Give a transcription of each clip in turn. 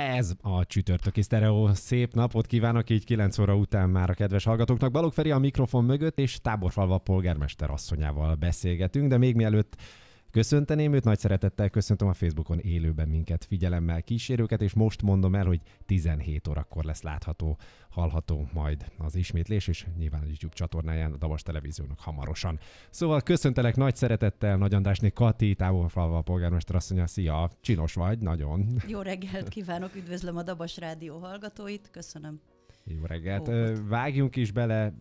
Ez a csütörtöki sztereó. Szép napot kívánok így 9 óra után már a kedves hallgatóknak. Balog Feri a mikrofon mögött, és táborfalva polgármester asszonyával beszélgetünk, de még mielőtt Köszönteném őt, nagy szeretettel köszöntöm a Facebookon élőben minket figyelemmel kísérőket, és most mondom el, hogy 17 órakor lesz látható, hallható majd az ismétlés, és nyilván a YouTube csatornáján a Davas Televíziónak hamarosan. Szóval köszöntelek nagy szeretettel, Nagy Andrásné Kati, távolfalva polgármester asszonya, szia, csinos vagy, nagyon. Jó reggelt kívánok, üdvözlöm a Dabas Rádió hallgatóit, köszönöm. Jó reggelt. Ó, Vágjunk is bele,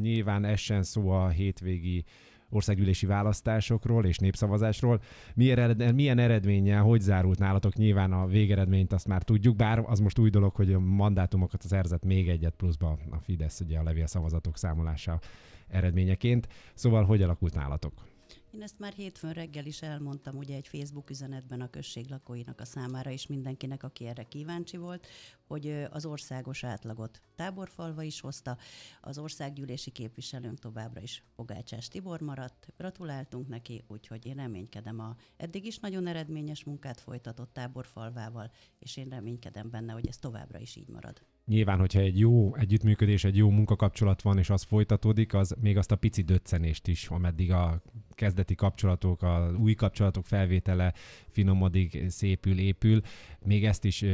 nyilván essen szó a hétvégi országgyűlési választásokról és népszavazásról. Milyen, eredmény, milyen eredménnyel, hogy zárult nálatok? Nyilván a végeredményt azt már tudjuk, bár az most új dolog, hogy a mandátumokat szerzett még egyet pluszba a Fidesz, ugye a levél szavazatok számolása eredményeként. Szóval hogy alakult nálatok? Én ezt már hétfőn reggel is elmondtam ugye egy Facebook üzenetben a község lakóinak a számára, is mindenkinek, aki erre kíváncsi volt, hogy az országos átlagot táborfalva is hozta, az országgyűlési képviselőnk továbbra is Pogácsás Tibor maradt. Gratuláltunk neki, úgyhogy én reménykedem a eddig is nagyon eredményes munkát folytatott táborfalvával, és én reménykedem benne, hogy ez továbbra is így marad. Nyilván, hogyha egy jó együttműködés, egy jó munkakapcsolat van, és az folytatódik, az még azt a pici döccenést is, ameddig a kezdeti kapcsolatok, a új kapcsolatok felvétele finomodik, szépül, épül, még ezt is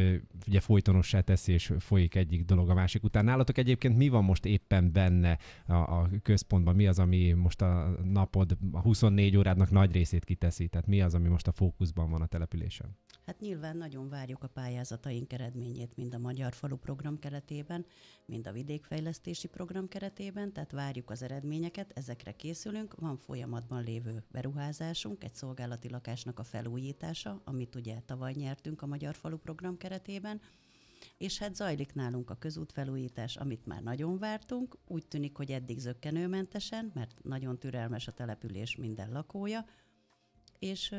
ugye folytonossá teszi, és folyik egyik dolog a másik után. Nálatok egyébként mi van most éppen benne a, a központban? Mi az, ami most a napod, a 24 órádnak nagy részét kiteszi? Tehát mi az, ami most a fókuszban van a településen? Hát nyilván nagyon várjuk a pályázataink eredményét, mind a Magyar Falu Program keretében, mind a vidékfejlesztési program keretében, tehát várjuk az eredményeket, ezekre készülünk, van folyamatban lévő beruházásunk, egy szolgálati lakásnak a felújítása, amit ugye tavaly nyertünk a Magyar Falu program keretében, és hát zajlik nálunk a közútfelújítás, amit már nagyon vártunk. Úgy tűnik, hogy eddig zöggenőmentesen, mert nagyon türelmes a település minden lakója, és,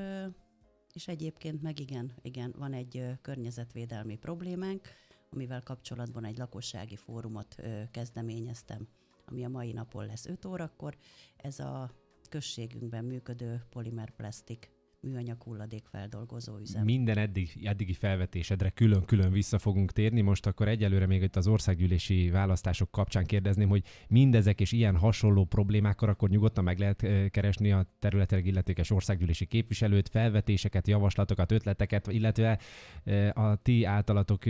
és egyébként meg igen, igen, van egy környezetvédelmi problémánk, amivel kapcsolatban egy lakossági fórumot kezdeményeztem, ami a mai napon lesz 5 órakor. Ez a községünkben működő polimerplasztik műanyag hulladékfeldolgozó üzem. Minden eddig, eddigi felvetésedre külön-külön vissza fogunk térni. Most akkor egyelőre még itt az országgyűlési választások kapcsán kérdezném, hogy mindezek és ilyen hasonló problémákkal akkor nyugodtan meg lehet keresni a területre illetékes országgyűlési képviselőt, felvetéseket, javaslatokat, ötleteket, illetve a ti általatok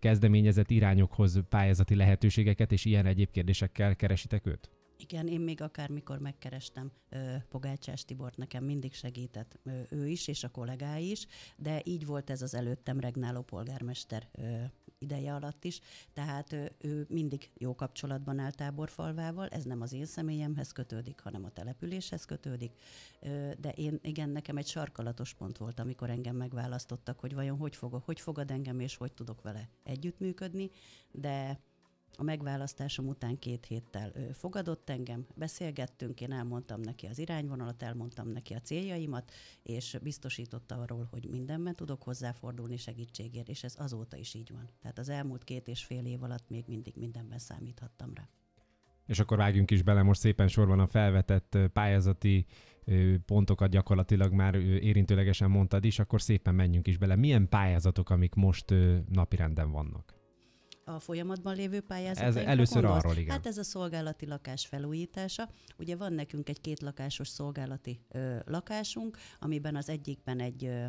kezdeményezett irányokhoz pályázati lehetőségeket, és ilyen egyéb kérdésekkel keresitek őt? Igen, én még akármikor megkerestem Pogácsás Tibort, nekem mindig segített ő is, és a kollégái is, de így volt ez az előttem regnáló polgármester ideje alatt is, tehát ő, ő mindig jó kapcsolatban áll táborfalvával, ez nem az én személyemhez kötődik, hanem a településhez kötődik, de én igen, nekem egy sarkalatos pont volt, amikor engem megválasztottak, hogy vajon hogy, fog, hogy fogad engem, és hogy tudok vele együttműködni, de a megválasztásom után két héttel ő fogadott engem, beszélgettünk, én elmondtam neki az irányvonalat, elmondtam neki a céljaimat, és biztosította arról, hogy mindenben tudok hozzáfordulni segítségért, és ez azóta is így van. Tehát az elmúlt két és fél év alatt még mindig mindenben számíthattam rá. És akkor vágjunk is bele, most szépen sorban a felvetett pályázati pontokat gyakorlatilag már érintőlegesen mondtad is, akkor szépen menjünk is bele. Milyen pályázatok, amik most napirenden vannak? a folyamatban lévő pályázat. Ez először gondolsz? arról, igen. Hát ez a szolgálati lakás felújítása. Ugye van nekünk egy két lakásos szolgálati ö, lakásunk, amiben az egyikben egy ö,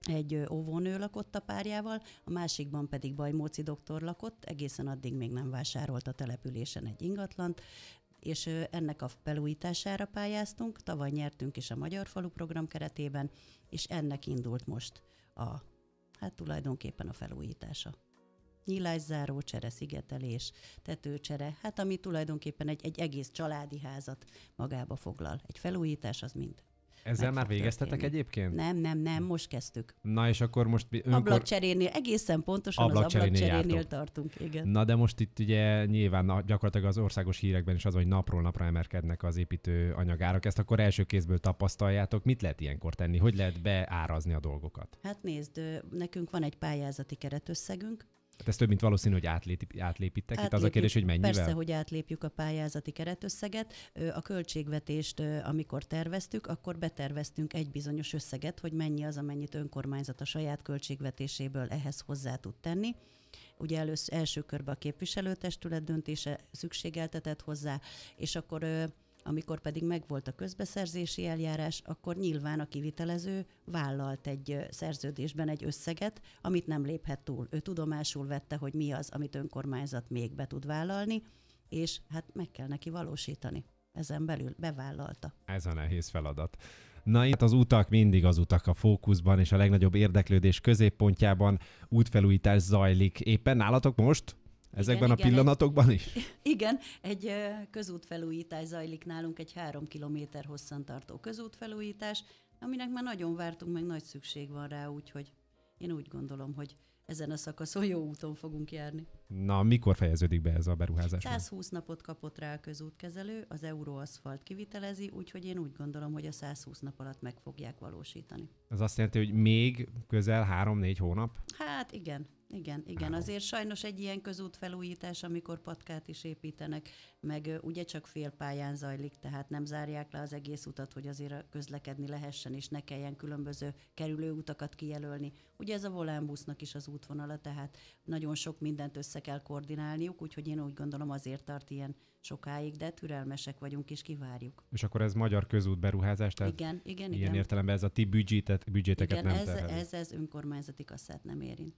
egy óvónő lakott a párjával, a másikban pedig Bajmóci doktor lakott, egészen addig még nem vásárolt a településen egy ingatlant, és ennek a felújítására pályáztunk, tavaly nyertünk is a Magyar Falu program keretében, és ennek indult most a, hát tulajdonképpen a felújítása nyílászáró, szigetelés, tetőcsere, hát ami tulajdonképpen egy, egy egész családi házat magába foglal. Egy felújítás az mind ezzel már végeztetek történni. egyébként? Nem, nem, nem, most kezdtük. Na és akkor most... Önkor... Ablakcserénél, egészen pontosan ablakcserénél az ablakcserénél tartunk, igen. Na de most itt ugye nyilván na, gyakorlatilag az országos hírekben is az, hogy napról napra emelkednek az építő anyagárak. Ezt akkor első kézből tapasztaljátok. Mit lehet ilyenkor tenni? Hogy lehet beárazni a dolgokat? Hát nézd, nekünk van egy pályázati keretösszegünk, tehát ez több, mint valószínű, hogy átlép, átlépítek. Átlépjük, Itt az a kérdés, hogy mennyivel? Persze, hogy átlépjük a pályázati keretösszeget. A költségvetést, amikor terveztük, akkor beterveztünk egy bizonyos összeget, hogy mennyi az, amennyit önkormányzat a saját költségvetéséből ehhez hozzá tud tenni. Ugye először, első körben a képviselőtestület döntése szükségeltetett hozzá, és akkor amikor pedig megvolt a közbeszerzési eljárás, akkor nyilván a kivitelező vállalt egy szerződésben egy összeget, amit nem léphet túl. Ő tudomásul vette, hogy mi az, amit önkormányzat még be tud vállalni, és hát meg kell neki valósítani. Ezen belül bevállalta. Ez a nehéz feladat. Na itt az utak mindig az utak a fókuszban, és a legnagyobb érdeklődés középpontjában útfelújítás zajlik. Éppen nálatok most? Ezekben igen, a pillanatokban egy, is? Igen, egy közútfelújítás zajlik nálunk, egy három kilométer hosszan tartó közútfelújítás, aminek már nagyon vártunk, meg nagy szükség van rá, úgyhogy én úgy gondolom, hogy ezen a szakaszon jó úton fogunk járni. Na, mikor fejeződik be ez a beruházás? 120 napot kapott rá a közútkezelő, az euróaszfalt kivitelezi, úgyhogy én úgy gondolom, hogy a 120 nap alatt meg fogják valósítani. Ez azt jelenti, hogy még közel 3-4 hónap? Hát igen, igen, igen. Azért sajnos egy ilyen közútfelújítás, amikor patkát is építenek, meg ugye csak félpályán zajlik, tehát nem zárják le az egész utat, hogy azért közlekedni lehessen, és ne kelljen különböző utakat kijelölni. Ugye ez a volánbusznak is az útvonala, tehát nagyon sok mindent össze kell koordinálniuk, úgyhogy én úgy gondolom azért tart ilyen sokáig, de türelmesek vagyunk és kivárjuk. És akkor ez magyar közút beruházás, tehát igen, igen, ilyen igen. értelemben ez a ti büdzsétet, büdzséteket igen, nem ez, ez, ez önkormányzati kasszát nem érint.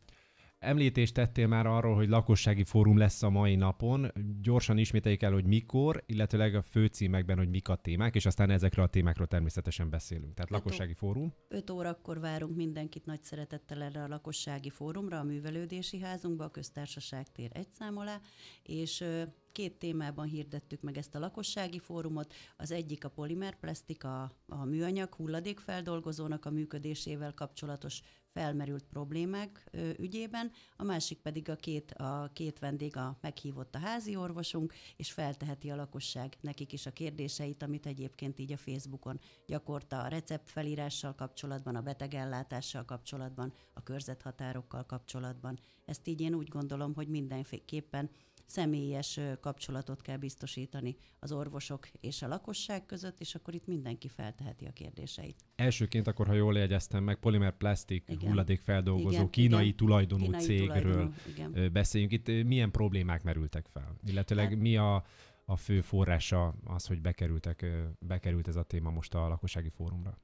Említést tettél már arról, hogy lakossági fórum lesz a mai napon. Gyorsan ismételjük el, hogy mikor, illetőleg a főcímekben, hogy mik a témák, és aztán ezekről a témákról természetesen beszélünk. Tehát lakossági fórum. 5 órakor várunk mindenkit nagy szeretettel erre a lakossági fórumra, a művelődési házunkba, a köztársaság tér egy szám alá, és két témában hirdettük meg ezt a lakossági fórumot. Az egyik a polimerplasztika, a műanyag hulladékfeldolgozónak a működésével kapcsolatos felmerült problémák ügyében, a másik pedig a két, a két vendég a meghívott a házi orvosunk, és felteheti a lakosság nekik is a kérdéseit, amit egyébként így a Facebookon gyakorta a receptfelírással kapcsolatban, a betegellátással kapcsolatban, a körzethatárokkal kapcsolatban. Ezt így én úgy gondolom, hogy mindenképpen személyes kapcsolatot kell biztosítani az orvosok és a lakosság között, és akkor itt mindenki felteheti a kérdéseit. Elsőként akkor, ha jól jegyeztem meg, Polymer Plastic igen. hulladékfeldolgozó igen, kínai igen. tulajdonú kínai cégről tulajdonú, beszéljünk. Itt milyen problémák merültek fel? Illetőleg hát, mi a a fő forrása az, hogy bekerültek, bekerült ez a téma most a lakossági fórumra?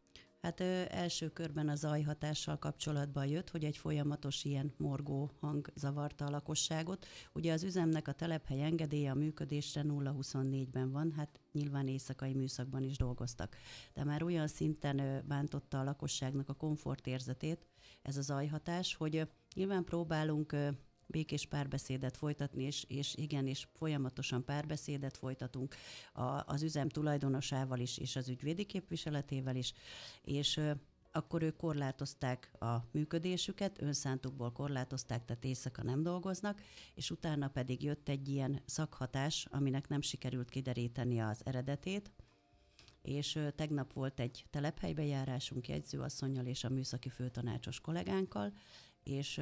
Hát ö, első körben a zajhatással kapcsolatban jött, hogy egy folyamatos ilyen morgó hang zavarta a lakosságot. Ugye az üzemnek a telephely engedélye a működésre 0-24-ben van, hát nyilván éjszakai műszakban is dolgoztak. De már olyan szinten ö, bántotta a lakosságnak a komfortérzetét ez a zajhatás, hogy ö, nyilván próbálunk békés párbeszédet folytatni, és, és igen, és folyamatosan párbeszédet folytatunk a, az üzem tulajdonosával is, és az ügyvédi képviseletével is, és akkor ők korlátozták a működésüket, önszántukból korlátozták, tehát éjszaka nem dolgoznak, és utána pedig jött egy ilyen szakhatás, aminek nem sikerült kideríteni az eredetét, és tegnap volt egy telephelybe járásunk jegyzőasszonynal és a műszaki főtanácsos kollégánkkal, és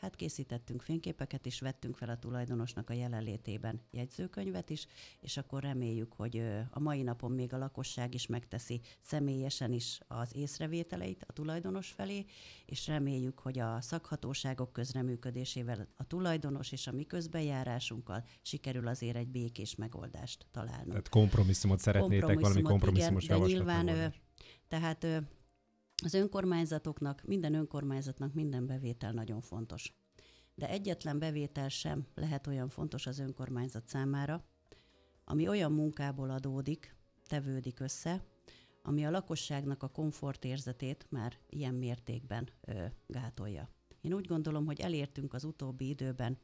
Hát készítettünk fényképeket is, vettünk fel a tulajdonosnak a jelenlétében jegyzőkönyvet is, és akkor reméljük, hogy a mai napon még a lakosság is megteszi személyesen is az észrevételeit a tulajdonos felé, és reméljük, hogy a szakhatóságok közreműködésével a tulajdonos és a mi közbejárásunkkal sikerül azért egy békés megoldást találni. Tehát kompromisszumot szeretnétek, kompromisszumot, valami kompromisszumos igen, de nyilván, tehát az önkormányzatoknak, minden önkormányzatnak minden bevétel nagyon fontos. De egyetlen bevétel sem lehet olyan fontos az önkormányzat számára, ami olyan munkából adódik, tevődik össze, ami a lakosságnak a komfortérzetét már ilyen mértékben ö, gátolja. Én úgy gondolom, hogy elértünk az utóbbi időben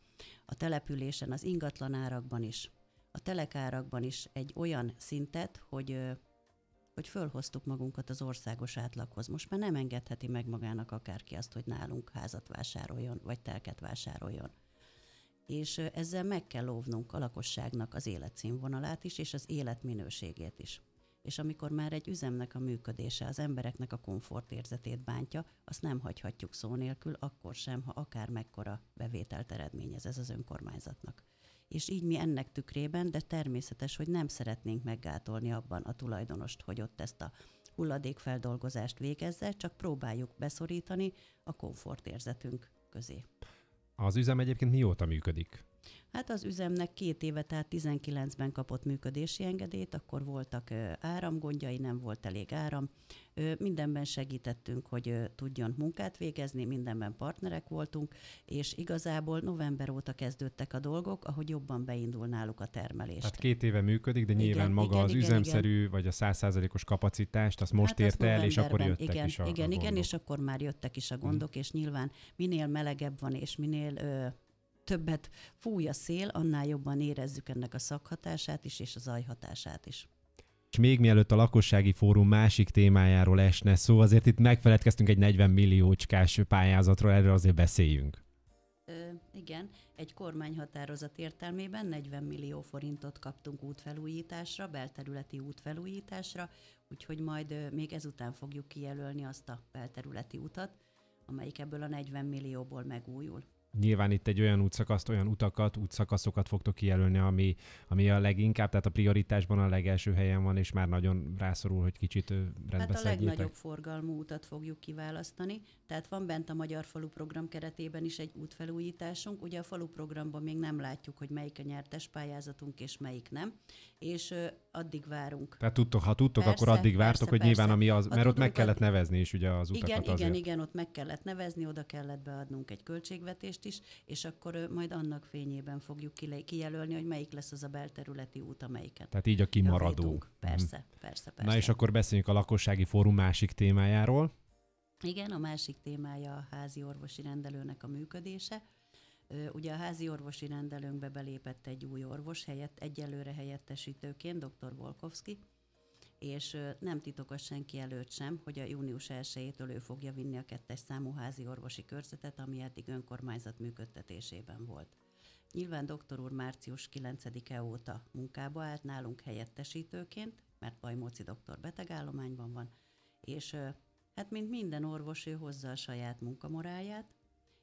a településen, az ingatlanárakban is, a telekárakban is egy olyan szintet, hogy hogy fölhoztuk magunkat az országos átlaghoz. Most már nem engedheti meg magának akárki azt, hogy nálunk házat vásároljon, vagy telket vásároljon. És ezzel meg kell óvnunk a lakosságnak az életszínvonalát is, és az életminőségét is. És amikor már egy üzemnek a működése az embereknek a komfortérzetét bántja, azt nem hagyhatjuk szó nélkül, akkor sem, ha akár mekkora bevételt eredményez ez az önkormányzatnak és így mi ennek tükrében, de természetes, hogy nem szeretnénk meggátolni abban a tulajdonost, hogy ott ezt a hulladékfeldolgozást végezze, csak próbáljuk beszorítani a komfortérzetünk közé. Az üzem egyébként mióta működik? Hát az üzemnek két éve, tehát 19-ben kapott működési engedélyt, akkor voltak áramgondjai, nem volt elég áram. Mindenben segítettünk, hogy tudjon munkát végezni, mindenben partnerek voltunk, és igazából november óta kezdődtek a dolgok, ahogy jobban beindul náluk a termelés. Tehát két éve működik, de nyilván igen, maga igen, az igen, üzemszerű, igen. vagy a százszázalékos kapacitást, azt most hát ért el, és akkor jöttek igen, is a Igen, a igen, és akkor már jöttek is a mhm. gondok, hmm. és nyilván minél melegebb van, és minél ö, többet fúj a szél, annál jobban érezzük ennek a szakhatását is, és az ajhatását is. És még mielőtt a lakossági fórum másik témájáról esne szó, azért itt megfeledkeztünk egy 40 milliócskás pályázatról, erről azért beszéljünk. Ö, igen, egy kormányhatározat értelmében 40 millió forintot kaptunk útfelújításra, belterületi útfelújításra, úgyhogy majd ö, még ezután fogjuk kijelölni azt a belterületi utat, amelyik ebből a 40 millióból megújul nyilván itt egy olyan útszakaszt, olyan utakat, útszakaszokat fogtok kijelölni, ami, ami a leginkább, tehát a prioritásban a legelső helyen van, és már nagyon rászorul, hogy kicsit rendbe Hát a szedjétek. legnagyobb forgalmú utat fogjuk kiválasztani, tehát van bent a Magyar Falu Program keretében is egy útfelújításunk, ugye a falu programban még nem látjuk, hogy melyik a nyertes pályázatunk, és melyik nem, és addig várunk. Tehát tudtok, ha tudtok, persze, akkor addig vártok, persze, hogy persze. nyilván ami az, ha mert ott meg kellett nevezni is ugye az utakat Igen, azért. igen, igen, ott meg kellett nevezni, oda kellett beadnunk egy költségvetést, is, és akkor majd annak fényében fogjuk kijelölni, hogy melyik lesz az a belterületi út, amelyiket. Tehát így a kimaradó. Javítunk. Persze, mhm. persze, persze. Na és akkor beszéljünk a lakossági fórum másik témájáról. Igen, a másik témája a házi orvosi rendelőnek a működése. Ugye a házi orvosi rendelőnkbe belépett egy új orvos, helyett, egyelőre helyettesítőként, dr. Volkovski, és nem titokos senki előtt sem, hogy a június 1-től ő fogja vinni a kettes számú házi orvosi körzetet, ami eddig önkormányzat működtetésében volt. Nyilván doktor úr március 9-e óta munkába állt nálunk helyettesítőként, mert Bajmóci doktor betegállományban van, és hát mint minden orvos, ő hozza a saját munkamoráját,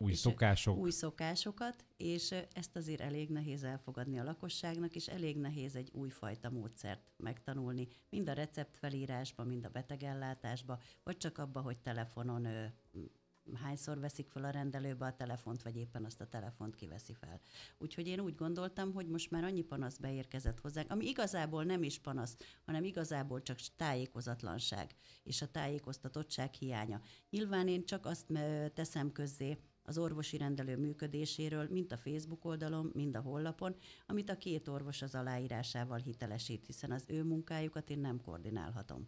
új szokások. Új szokásokat, és ezt azért elég nehéz elfogadni a lakosságnak, és elég nehéz egy újfajta módszert megtanulni, mind a receptfelírásba, mind a betegellátásba, vagy csak abba, hogy telefonon ő hányszor veszik fel a rendelőbe a telefont, vagy éppen azt a telefont kiveszi fel. Úgyhogy én úgy gondoltam, hogy most már annyi panasz beérkezett hozzánk, ami igazából nem is panasz, hanem igazából csak tájékozatlanság és a tájékoztatottság hiánya. Nyilván én csak azt teszem közzé, az orvosi rendelő működéséről, mint a Facebook oldalon, mind a honlapon, amit a két orvos az aláírásával hitelesít, hiszen az ő munkájukat én nem koordinálhatom.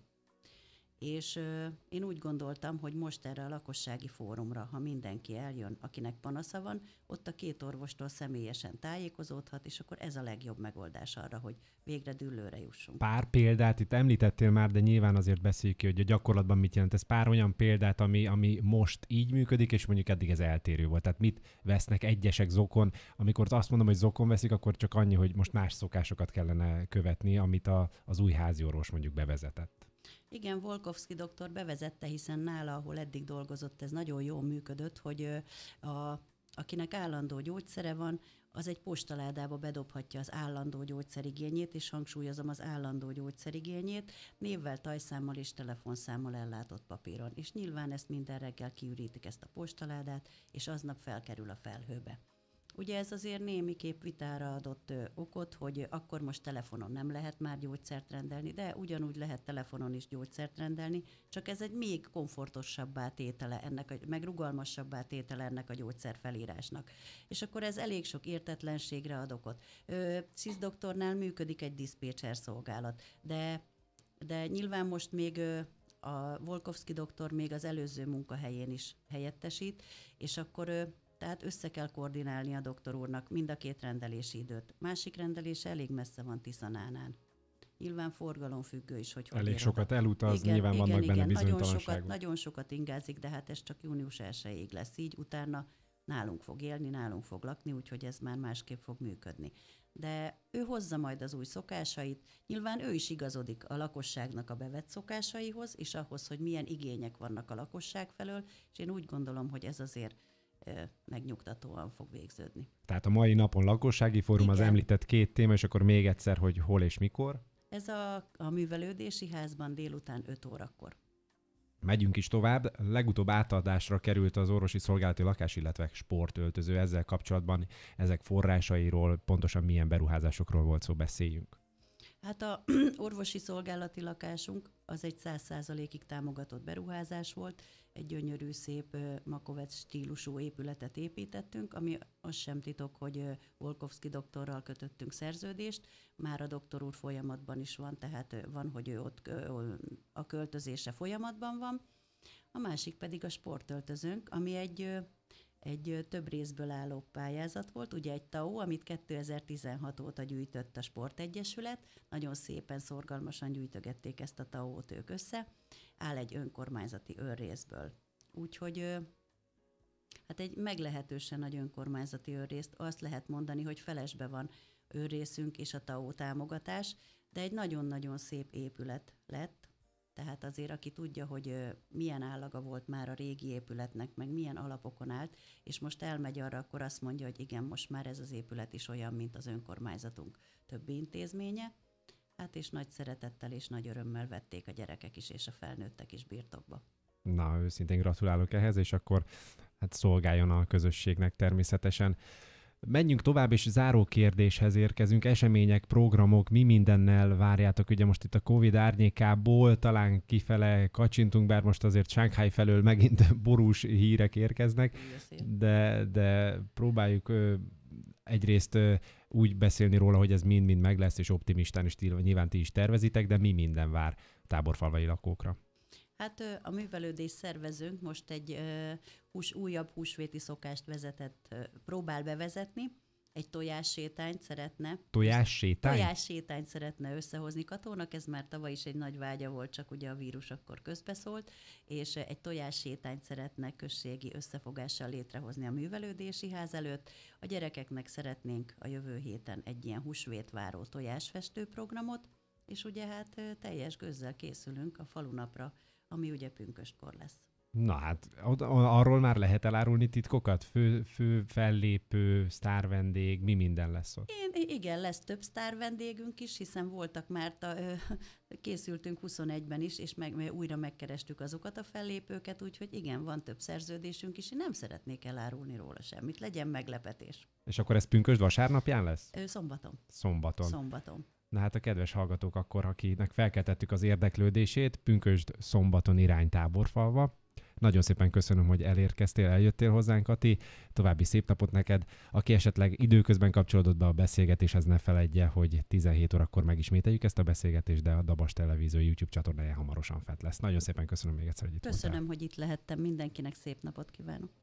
És ö, én úgy gondoltam, hogy most erre a lakossági fórumra, ha mindenki eljön, akinek panasza van, ott a két orvostól személyesen tájékozódhat, és akkor ez a legjobb megoldás arra, hogy végre dűlőre jussunk. Pár példát itt említettél már, de nyilván azért beszéljük ki, hogy a gyakorlatban mit jelent. Ez pár olyan példát, ami, ami most így működik, és mondjuk eddig ez eltérő volt. Tehát mit vesznek egyesek zokon? Amikor azt mondom, hogy zokon veszik, akkor csak annyi, hogy most más szokásokat kellene követni, amit a, az új házi orvos mondjuk bevezetett. Igen, Volkovszki doktor bevezette, hiszen nála, ahol eddig dolgozott, ez nagyon jól működött, hogy a akinek állandó gyógyszere van, az egy postaládába bedobhatja az állandó gyógyszerigényét, és hangsúlyozom az állandó gyógyszerigényét, névvel, tajszámmal és telefonszámmal ellátott papíron. És nyilván ezt minden reggel kiürítik ezt a postaládát, és aznap felkerül a felhőbe. Ugye ez azért némi vitára adott okot, hogy akkor most telefonon nem lehet már gyógyszert rendelni, de ugyanúgy lehet telefonon is gyógyszert rendelni, csak ez egy még komfortosabbá tétele ennek, a, meg rugalmasabbá tétele ennek a gyógyszer felírásnak. És akkor ez elég sok értetlenségre ad okot. CISZ doktornál működik egy diszpécser szolgálat, de, de nyilván most még a Volkovski doktor még az előző munkahelyén is helyettesít, és akkor tehát össze kell koordinálni a doktor úrnak mind a két rendelési időt. Másik rendelés elég messze van Tiszanánán. Nyilván forgalomfüggő is, hogy Elég hogy sokat elutaz, igen, nyilván igen, vannak igen, benne nagyon sokat, nagyon sokat ingázik, de hát ez csak június 1 lesz így, utána nálunk fog élni, nálunk fog lakni, úgyhogy ez már másképp fog működni. De ő hozza majd az új szokásait, nyilván ő is igazodik a lakosságnak a bevett szokásaihoz, és ahhoz, hogy milyen igények vannak a lakosság felől, és én úgy gondolom, hogy ez azért megnyugtatóan fog végződni. Tehát a mai napon lakossági fórum Igen. az említett két téma, és akkor még egyszer, hogy hol és mikor? Ez a, a művelődési házban délután 5 órakor. Megyünk is tovább. Legutóbb átadásra került az orvosi szolgálati lakás, illetve sportöltöző. Ezzel kapcsolatban ezek forrásairól, pontosan milyen beruházásokról volt szó, beszéljünk. Hát a orvosi szolgálati lakásunk az egy száz százalékig támogatott beruházás volt, egy gyönyörű, szép Makovec stílusú épületet építettünk, ami azt sem titok, hogy Volkovszki doktorral kötöttünk szerződést, már a doktor úr folyamatban is van, tehát van, hogy ő ott a költözése folyamatban van. A másik pedig a sportöltözőnk, ami egy egy több részből álló pályázat volt, ugye egy TAO, amit 2016 óta gyűjtött a Sportegyesület, nagyon szépen, szorgalmasan gyűjtögették ezt a TAO-t ők össze, áll egy önkormányzati önrészből. Úgyhogy hát egy meglehetősen nagy önkormányzati önrészt, azt lehet mondani, hogy felesbe van őrészünk és a TAO támogatás, de egy nagyon-nagyon szép épület lett, tehát azért, aki tudja, hogy milyen állaga volt már a régi épületnek, meg milyen alapokon állt, és most elmegy arra, akkor azt mondja, hogy igen, most már ez az épület is olyan, mint az önkormányzatunk többi intézménye. Hát és nagy szeretettel és nagy örömmel vették a gyerekek is és a felnőttek is birtokba. Na, őszintén gratulálok ehhez, és akkor hát szolgáljon a közösségnek természetesen. Menjünk tovább, és záró kérdéshez érkezünk. Események, programok, mi mindennel várjátok? Ugye most itt a Covid árnyékából talán kifele kacsintunk, bár most azért Shanghai felől megint borús hírek érkeznek, de, de próbáljuk egyrészt úgy beszélni róla, hogy ez mind-mind meg lesz, és optimistán is nyilván ti is tervezitek, de mi minden vár táborfalvai lakókra? Hát a művelődés szervezőnk most egy hús, újabb húsvéti szokást vezetett, próbál bevezetni, egy tojássétányt szeretne. Tojássétány? Tojássétányt szeretne összehozni Katónak, ez már tavaly is egy nagy vágya volt, csak ugye a vírus akkor közbeszólt, és egy tojássétányt szeretne községi összefogással létrehozni a művelődési ház előtt. A gyerekeknek szeretnénk a jövő héten egy ilyen húsvétváró tojásfestő programot, és ugye hát teljes gőzzel készülünk a falunapra ami ugye pünköstkor lesz. Na hát, arról már lehet elárulni titkokat? Fő, fő fellépő, sztárvendég, mi minden lesz ott? Én, igen, lesz több sztárvendégünk is, hiszen voltak már, a ö, készültünk 21-ben is, és meg, újra megkerestük azokat a fellépőket, úgyhogy igen, van több szerződésünk is, én nem szeretnék elárulni róla semmit, legyen meglepetés. És akkor ez pünkösd vasárnapján lesz? Ö, szombaton. Szombaton. Szombaton. Na hát a kedves hallgatók akkor, akinek felkeltettük az érdeklődését, pünkösd szombaton irány táborfalva. Nagyon szépen köszönöm, hogy elérkeztél, eljöttél hozzánk, Kati. További szép napot neked. Aki esetleg időközben kapcsolódott be a beszélgetéshez, ne feledje, hogy 17 órakor megismételjük ezt a beszélgetést, de a Dabas Televízió YouTube csatornája hamarosan fett lesz. Nagyon szépen köszönöm még egyszer, hogy itt Köszönöm, voltál. hogy itt lehettem. Mindenkinek szép napot kívánok.